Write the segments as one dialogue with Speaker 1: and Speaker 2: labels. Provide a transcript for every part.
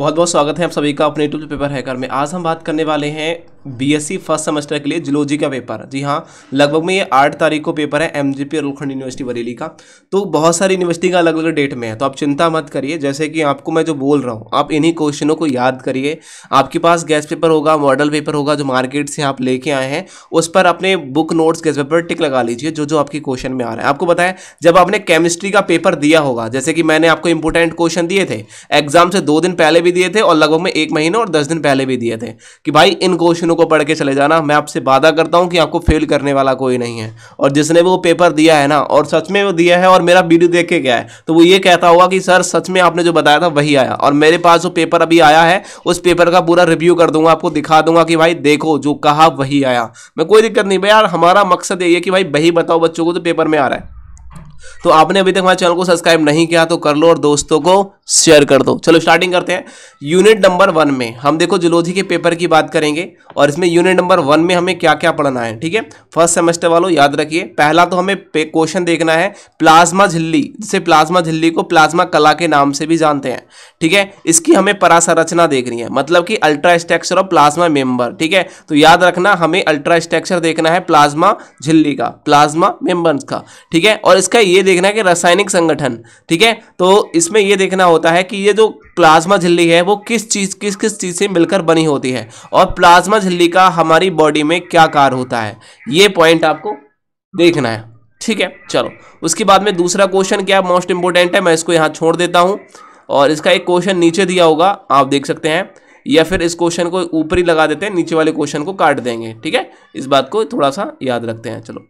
Speaker 1: बहुत बहुत स्वागत है आप सभी का अपने यूट्यूब पेपर हैकर में आज हम बात करने वाले हैं बीएससी फर्स्ट सेमेस्टर के लिए जुलोजी का पेपर जी हाँ लगभग में ये आठ तारीख को पेपर है M G P university Bareilly का तो बहुत सारी यूनिवर्सिटी का अलग अलग डेट में है तो आप चिंता मत करिए जैसे कि आपको मैं जो बोल रहा हूँ आप इन्हीं क्वेश्चनों को याद करिए आपके पास गैस पेपर होगा मॉडल पेपर होगा जो मार्केट से आप लेके आए हैं उस पर अपने book notes guess paper tick लगा लीजिए जो जो आपके क्वेश्चन में आ रहा है आपको बताएं जब आपने केमिस्ट्री का पेपर दिया होगा जैसे कि मैंने आपको इंपोर्टेंट क्वेश्चन दिए थे एग्जाम से दो दिन पहले भी दिए थे और लगभग में एक महीने और दस दिन पहले भी दिए थे कि भाई इन क्वेश्चन क्वेश्चनों को पढ़ के चले जाना मैं आपसे वादा करता हूँ कि आपको फेल करने वाला कोई नहीं है और जिसने वो पेपर दिया है ना और सच में वो दिया है और मेरा वीडियो देख के गया है तो वो ये कहता होगा कि सर सच में आपने जो बताया था वही आया और मेरे पास जो पेपर अभी आया है उस पेपर का पूरा रिव्यू कर दूंगा आपको दिखा दूंगा कि भाई देखो जो कहा वही आया मैं कोई दिक्कत नहीं भाई यार हमारा मकसद यही है कि भाई वही बताओ बच्चों को तो पेपर में आ रहा है तो आपने अभी तक हमारे चैनल को सब्सक्राइब नहीं किया तो कर लो और दोस्तों को शेयर कर दो चलो स्टार्टिंग करते हैं यूनिट नंबर वन में हम देखो जुलोजी के पेपर की बात करेंगे और इसमें यूनिट नंबर वन में हमें क्या क्या पढ़ना है ठीक है फर्स्ट सेमेस्टर वालों याद रखिए पहला तो हमें क्वेश्चन देखना है प्लाज्मा झिल्ली जिसे प्लाज्मा झिल्ली को प्लाज्मा कला के नाम से भी जानते हैं ठीक है इसकी हमें परासरचना देखनी है मतलब कि ultra structure of plasma member ठीक है तो याद रखना हमें अल्ट्रा स्ट्रक्चर देखना है प्लाज्मा झिल्ली का प्लाज्मा मेंबर का ठीक है और इसका ये देखना है कि रासायनिक संगठन ठीक है तो इसमें ये देखना होता है कि ये जो प्लाज्मा झिल्ली है वो किस चीज़ किस किस चीज़ से मिलकर बनी होती है और प्लाज्मा झिल्ली का हमारी बॉडी में क्या कार होता है ये पॉइंट आपको देखना है ठीक है चलो उसके बाद में दूसरा क्वेश्चन क्या मोस्ट इंपोर्टेंट है मैं इसको यहाँ छोड़ देता हूँ और इसका एक क्वेश्चन नीचे दिया होगा आप देख सकते हैं या फिर इस क्वेश्चन को ऊपरी लगा देते हैं नीचे वाले क्वेश्चन को काट देंगे ठीक है इस बात को थोड़ा सा याद रखते हैं चलो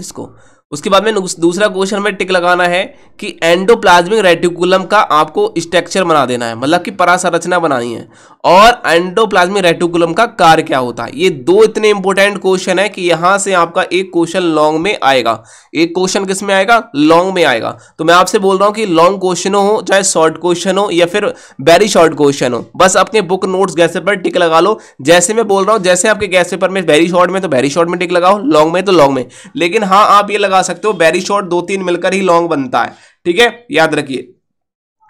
Speaker 1: इसको उसके बाद में दूसरा क्वेश्चन में टिक लगाना है कि एंडोप्लाज्मिक रेटिकुलम का आपको स्ट्रक्चर बना देना है मतलब कि परासंरचना बनानी है और एंडोप्लाज्मिक रेटिकुलम का कार्य क्या होता है ये दो इतने इंपॉर्टेंट क्वेश्चन है कि यहां से आपका एक क्वेश्चन लॉन्ग में आएगा एक क्वेश्चन किस में आएगा लॉन्ग में आएगा तो मैं आपसे बोल रहा हूँ कि लॉन्ग क्वेश्चन हो चाहे शॉर्ट क्वेश्चन हो या फिर वेरी शॉर्ट क्वेश्चन हो बस अपने बुक नोट्स गैसे पर टिक लगा लो जैसे मैं बोल रहा हूँ जैसे आपके गैस पेपर में वेरी शॉर्ट में तो वेरी शॉर्ट में टिक लगाओ लॉन्ग में तो लॉन्ग में लेकिन हाँ आप ये लगा लगा सकते हो वेरी शॉर्ट दो तीन मिलकर ही लॉन्ग बनता है ठीक है याद रखिए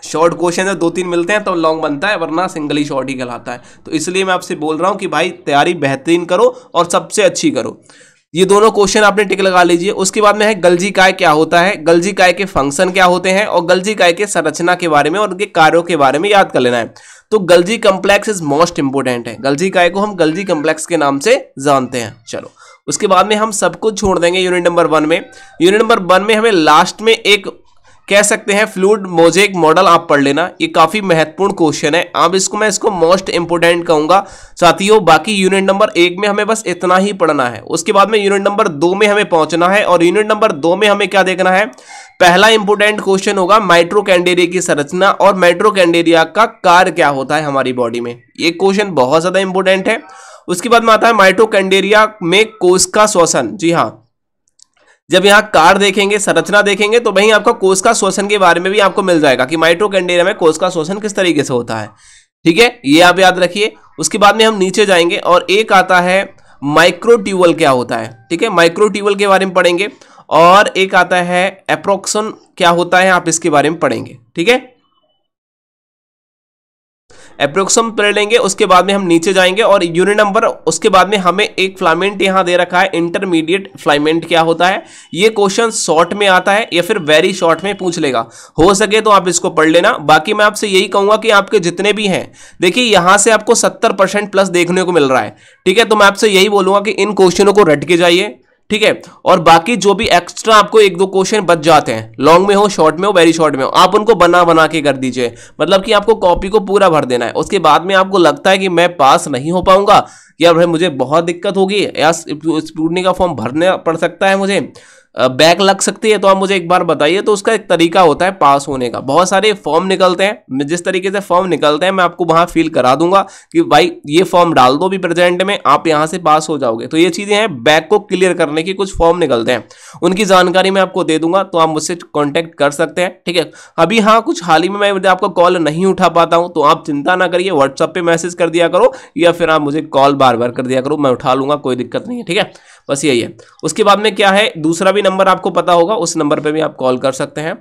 Speaker 1: शॉर्ट क्वेश्चन जब दो तीन मिलते हैं तो लॉन्ग बनता है वरना सिंगल ही शॉर्ट ही कहलाता है तो इसलिए मैं आपसे बोल रहा हूं कि भाई तैयारी बेहतरीन करो और सबसे अच्छी करो ये दोनों क्वेश्चन आपने टिक लगा लीजिए उसके बाद में है गलजी काय क्या होता है गलजी काय के फंक्शन क्या होते हैं और गलजी काय के संरचना के बारे में और उनके कार्यों के बारे में याद कर लेना है तो Golgi complex is most important है गलजी काय को हम गलजी कम्प्लेक्स के नाम से जानते हैं चलो उसके बाद में हम सब कुछ छोड़ देंगे यूनिट नंबर वन में यूनिट नंबर वन में हमें लास्ट में एक कह सकते हैं फ्लूड मोजेक मॉडल आप पढ़ लेना ये काफ़ी महत्वपूर्ण क्वेश्चन है आप इसको मैं इसको मोस्ट इंपोर्टेंट कहूँगा साथियों बाकी यूनिट नंबर एक में हमें बस इतना ही पढ़ना है उसके बाद में यूनिट नंबर दो में हमें पहुँचना है और यूनिट नंबर दो में हमें क्या देखना है पहला इंपोर्टेंट क्वेश्चन होगा माइट्रो कैंडेरिया की संरचना और माइट्रो कैंडेरिया का कार्य क्या होता है हमारी बॉडी में ये क्वेश्चन बहुत ज़्यादा इंपोर्टेंट है उसके बाद में आता है माइटोकेंडेरिया में कोष का श्वसन जी हाँ जब यहाँ कार देखेंगे संरचना देखेंगे तो वहीं आपका कोष का शोषण के बारे में भी आपको मिल जाएगा कि माइट्रोकैंडेरिया में कोष का शोषण किस तरीके से होता है ठीक है ये आप याद रखिए उसके बाद में हम नीचे जाएंगे और एक आता है माइक्रोट्यूबल क्या होता है ठीक है माइक्रोट्यूबल के बारे में पढ़ेंगे और एक आता है अप्रोक्सन क्या होता है आप इसके बारे में पढ़ेंगे ठीक है अप्रोक्सम पढ़ लेंगे उसके बाद में हम नीचे जाएंगे और यूनिट नंबर उसके बाद में हमें एक फ्लामेंट यहाँ दे रखा है इंटरमीडिएट फ्लामेंट क्या होता है ये क्वेश्चन शॉर्ट में आता है या फिर वेरी शॉर्ट में पूछ लेगा हो सके तो आप इसको पढ़ लेना बाकी मैं आपसे यही कहूंगा कि आपके जितने भी हैं देखिए यहाँ से आपको सत्तर परसेंट प्लस देखने को मिल रहा है ठीक है तो मैं आपसे यही बोलूंगा कि इन क्वेश्चनों को रट के जाइए ठीक है और बाकी जो भी एक्स्ट्रा आपको एक दो क्वेश्चन बच जाते हैं लॉन्ग में हो शॉर्ट में हो वेरी शॉर्ट में हो आप उनको बना बना के कर दीजिए मतलब कि आपको कॉपी को पूरा भर देना है उसके बाद में आपको लगता है कि मैं पास नहीं हो पाऊंगा या भाई मुझे बहुत दिक्कत होगी या स्टूडेंट का फॉर्म भरना पड़ सकता है मुझे बैक लग सकती है तो आप मुझे एक बार बताइए तो उसका एक तरीका होता है पास होने का बहुत सारे फॉर्म निकलते हैं जिस तरीके से फॉर्म निकलते हैं मैं आपको वहाँ फिल करा दूंगा कि भाई ये फॉर्म डाल दो भी प्रेजेंट में आप यहाँ से पास हो जाओगे तो ये चीज़ें हैं बैक को क्लियर करने की कुछ फॉर्म निकलते हैं उनकी जानकारी मैं आपको दे दूंगा तो आप मुझसे कॉन्टैक्ट कर सकते हैं ठीक है अभी हाँ कुछ हाल ही में मैं आपका कॉल नहीं उठा पाता हूँ तो आप चिंता ना करिए व्हाट्सअप पर मैसेज कर दिया करो या फिर आप मुझे कॉल बार बार कर दिया करो मैं उठा लूँगा कोई दिक्कत नहीं है ठीक है बस यही है उसके बाद में क्या है दूसरा भी नंबर आपको पता होगा उस नंबर पर भी आप कॉल कर सकते हैं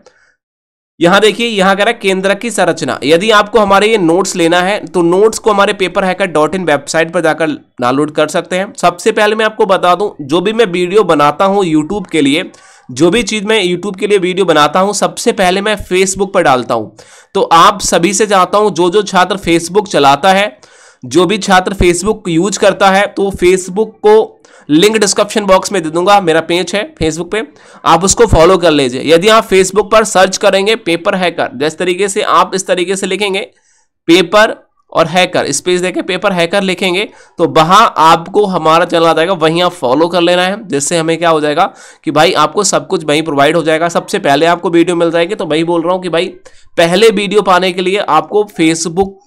Speaker 1: यहां देखिए यहां कह रहा है केंद्र की संरचना यदि आपको हमारे ये नोट्स लेना है तो नोट्स को हमारे paper hacker dot in website पर जाकर डाउनलोड कर सकते हैं सबसे पहले मैं आपको बता दूं जो भी मैं वीडियो बनाता हूं यूट्यूब के लिए जो भी चीज़ मैं यूट्यूब के लिए वीडियो बनाता हूं सबसे पहले मैं फेसबुक पर डालता हूं तो आप सभी से चाहता हूं जो जो छात्र फेसबुक चलाता है जो भी छात्र फेसबुक यूज करता है तो फेसबुक को लिंक डिस्क्रिप्शन बॉक्स में दे दूंगा मेरा पेज है फेसबुक पे आप उसको फॉलो कर लीजिए यदि आप फेसबुक पर सर्च करेंगे पेपर हैकर जिस तरीके से आप इस तरीके से लिखेंगे पेपर और हैकर स्पेस देखें पेपर हैकर लिखेंगे तो वहां आपको हमारा चैनल आ जाएगा वहीं आप फॉलो कर लेना है जिससे हमें क्या हो जाएगा कि भाई आपको सब कुछ वहीं प्रोवाइड हो जाएगा सबसे पहले आपको वीडियो मिल जाएगी तो वही बोल रहा हूँ कि भाई पहले वीडियो पाने के लिए आपको फेसबुक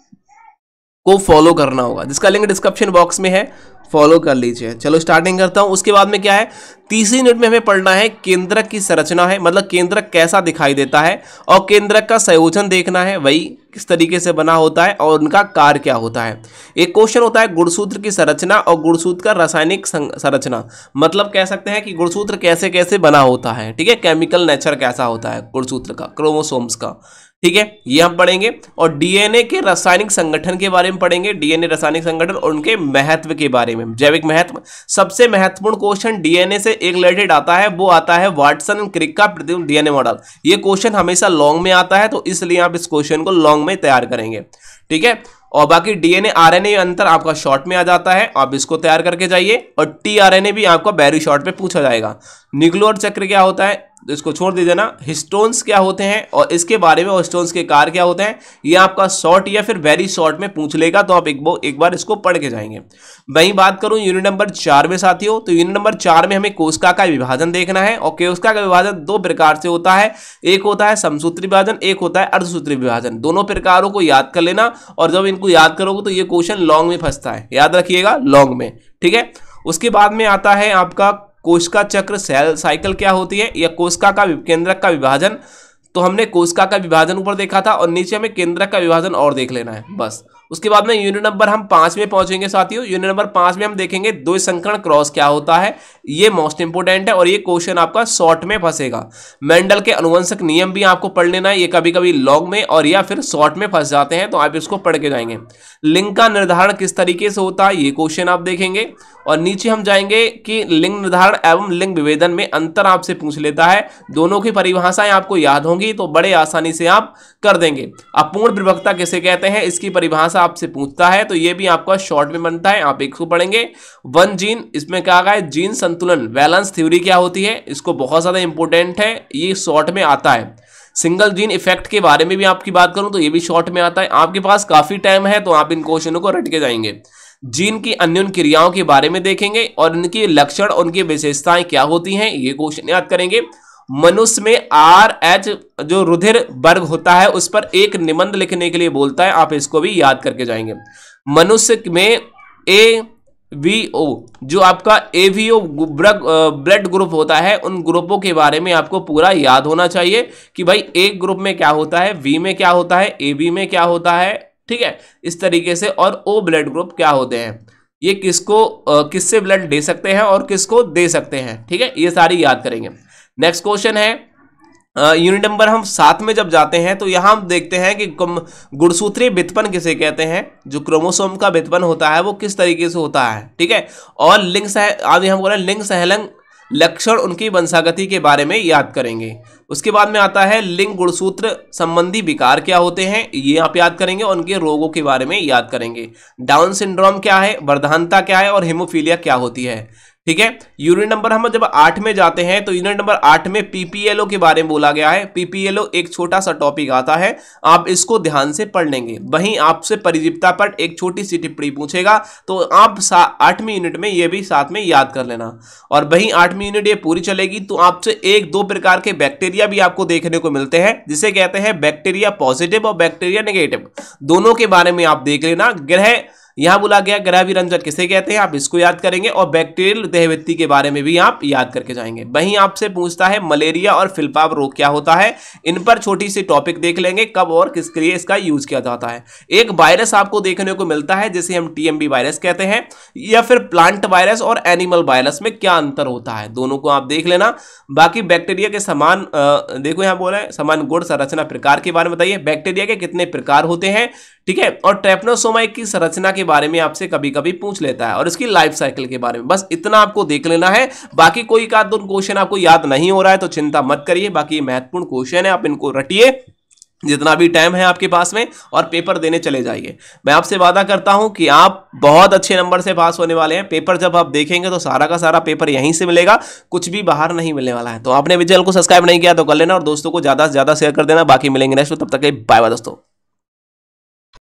Speaker 1: को फॉलो करना होगा जिसका लिंक डिस्क्रिप्शन बॉक्स में है फॉलो कर लीजिए चलो स्टार्टिंग करता हूँ उसके बाद में क्या है तीसरी यूनिट में हमें पढ़ना है केंद्रक की संरचना है मतलब केंद्रक कैसा दिखाई देता है और केंद्रक का संयोजन देखना है वही किस तरीके से बना होता है और उनका कार्य क्या होता है एक क्वेश्चन होता है गुणसूत्र की संरचना और गुणसूत्र का रासायनिक संरचना मतलब कह सकते हैं कि गुणसूत्र कैसे कैसे बना होता है ठीक है केमिकल नेचर कैसा होता है गुणसूत्र का क्रोमोसोम्स का ठीक है ये हम पढ़ेंगे और डीएनए के रासायनिक संगठन के बारे में पढ़ेंगे डीएनए रासायनिक संगठन और उनके महत्व के बारे में जैविक महत्व सबसे महत्वपूर्ण क्वेश्चन डीएनए से एक रिलेटेड आता है वो आता है वाटसन एंड क्रिक का प्रतिबिंब डीएनए मॉडल ये क्वेश्चन हमेशा लॉन्ग में आता है तो इसलिए आप इस क्वेश्चन को लॉन्ग में तैयार करेंगे ठीक है और बाकी डीएनए आरएनए अंतर आपका शॉर्ट में आ जाता है आप इसको तैयार करके जाइए और टीआरएनए भी आपका बैरी शॉर्ट में पूछा जाएगा न्यूक्लियर चक्र क्या होता है तो इसको छोड़ दीजिए ना हिस्टोन्स क्या होते हैं और इसके बारे में और हिस्टोन्स के कार क्या होते हैं ये आपका शॉर्ट या फिर वेरी शॉर्ट में पूछ लेगा तो आप एक बो एक बार इसको पढ़ के जाएंगे वहीं बात करूं यूनिट नंबर चार में साथियों तो यूनिट नंबर चार में हमें कोशका का विभाजन देखना है और कोशिका का विभाजन दो प्रकार से होता है एक होता है समसूत्री विभाजन एक होता है अर्धसूत्री विभाजन दोनों प्रकारों को याद कर लेना और जब इन को याद करोगे तो ये क्वेश्चन लॉन्ग में फंसता है याद रखिएगा लॉन्ग में ठीक है उसके बाद में आता है आपका कोशिका चक्र सेल साइकिल क्या होती है या कोशिका का केंद्रक का विभाजन तो हमने कोशिका का विभाजन ऊपर देखा था और नीचे हमें केंद्रक का विभाजन और देख लेना है बस उसके बाद में यूनिट नंबर हम पांच में पहुंचेंगे साथियों यूनिट नंबर पांच में हम देखेंगे दो संकरण क्रॉस क्या होता है ये मोस्ट इंपोर्टेंट है और ये क्वेश्चन आपका शॉर्ट में फंसेगा मेंडल के अनुवंशक नियम भी आपको पढ़ लेना है ये कभी कभी लॉन्ग में और या फिर शॉर्ट में फंस जाते हैं तो आप इसको पढ़ के जाएंगे लिंग का निर्धारण किस तरीके से होता है ये क्वेश्चन आप देखेंगे और नीचे हम जाएंगे कि लिंग निर्धारण एवं लिंग विभेदन में अंतर आपसे पूछ लेता है दोनों की परिभाषाएं आपको याद होंगी तो बड़े आसानी से आप कर देंगे अपूर्ण विभक्ता किसे कहते हैं इसकी परिभाषा आपसे पूछता है तो ये भी आपका शॉर्ट में बनता है आप एक को पढ़ेंगे वन जीन इसमें कहा गया है जीन संतुलन बैलेंस थ्योरी क्या होती है इसको बहुत ज़्यादा इंपॉर्टेंट है ये शॉर्ट में आता है सिंगल जीन इफेक्ट के बारे में भी आपकी बात करूं तो ये भी शॉर्ट में आता है आपके पास काफ़ी टाइम है तो आप इन क्वेश्चनों को रट के जाएंगे जीन की अन्योन क्रियाओं के बारे में देखेंगे और इनकी लक्षण और उनकी विशेषताएं क्या होती हैं ये क्वेश्चन याद करेंगे मनुष्य में आर एच जो रुधिर वर्ग होता है उस पर एक निबंध लिखने के लिए बोलता है आप इसको भी याद करके जाएंगे मनुष्य में ए वी ओ जो आपका A B O blood group होता है उन ग्रुपों के बारे में आपको पूरा याद होना चाहिए कि भाई ए ग्रुप में क्या होता है वी में क्या होता है ए बी में क्या होता है ठीक है इस तरीके से और ओ ब्लड ग्रुप क्या होते हैं ये किसको किससे ब्लड दे सकते हैं और किसको दे सकते हैं ठीक है ये सारी याद करेंगे नेक्स्ट क्वेश्चन है यूनिट नंबर हम सात में जब जाते हैं तो यहां हम देखते हैं कि गुड़सूत्री वित्पन किसे कहते हैं जो क्रोमोसोम का वित्पन होता है वो किस तरीके से होता है ठीक है और लिंग सह आदि हम बोल रहे हैं लिंग सहलंग लक्षण उनकी वंशागति के बारे में याद करेंगे उसके बाद में आता है लिंग गुणसूत्र संबंधी विकार क्या होते हैं ये आप याद करेंगे और उनके रोगों के बारे में याद करेंगे डाउन सिंड्रोम क्या है वर्धानता क्या है और हेमोफीलिया क्या होती है ठीक है यूनिट नंबर हम जब आठ में जाते हैं तो यूनिट नंबर आठ में पीपीएलओ के बारे में बोला गया है पीपीएलओ एक छोटा सा टॉपिक आता है आप इसको ध्यान से पढ़ लेंगे वहीं आपसे परिजीवता पर एक छोटी सी टिप्पणी पूछेगा तो आप आठवीं यूनिट में यह भी साथ में याद कर लेना और वहीं आठवीं यूनिट ये पूरी चलेगी तो आपसे एक दो प्रकार के बैक्टीरिया भी आपको देखने को मिलते हैं जिसे कहते हैं बैक्टीरिया पॉजिटिव और बैक्टीरिया नेगेटिव दोनों के बारे में आप देख लेना ग्रह यहां बोला गया ग्राविरंजन किसे कहते हैं आप इसको याद करेंगे और बैक्टीरियल देहवृत्ति के बारे में भी आप याद करके जाएंगे वहीं आपसे पूछता है मलेरिया और फिलपाव रोग क्या होता है इन पर छोटी सी टॉपिक देख लेंगे कब और किसके लिए इसका यूज किया जाता है एक वायरस आपको देखने को मिलता है जिसे हम टीएमबी वायरस कहते हैं या फिर प्लांट वायरस और एनिमल वायरस में क्या अंतर होता है दोनों को आप देख लेना बाकी बैक्टीरिया के समान देखो यहां बोला है समान गुण संरचना प्रकार के बारे में बताइए बैक्टीरिया के कितने प्रकार होते हैं ठीक है और ट्रेपनोसोमा की संरचना के बारे में आपसे कभी कभी पूछ लेता है और इसकी लाइफ साइकिल के बारे में बस इतना आपको देख लेना है बाकी कोई का दो क्वेश्चन आपको याद नहीं हो रहा है तो चिंता मत करिए बाकी ये महत्वपूर्ण क्वेश्चन है आप इनको रटिए जितना भी टाइम है आपके पास में और पेपर देने चले जाइए मैं आपसे वादा करता हूं कि आप बहुत अच्छे नंबर से पास होने वाले हैं पेपर जब आप देखेंगे तो सारा का सारा पेपर यहीं से मिलेगा कुछ भी बाहर नहीं मिलने वाला है तो आपने विजय को सब्सक्राइब नहीं किया तो कर लेना और दोस्तों को ज़्यादा से ज़्यादा शेयर कर देना बाकी मिलेंगे नेक्स्ट तब तक बाय बाय दोस्तों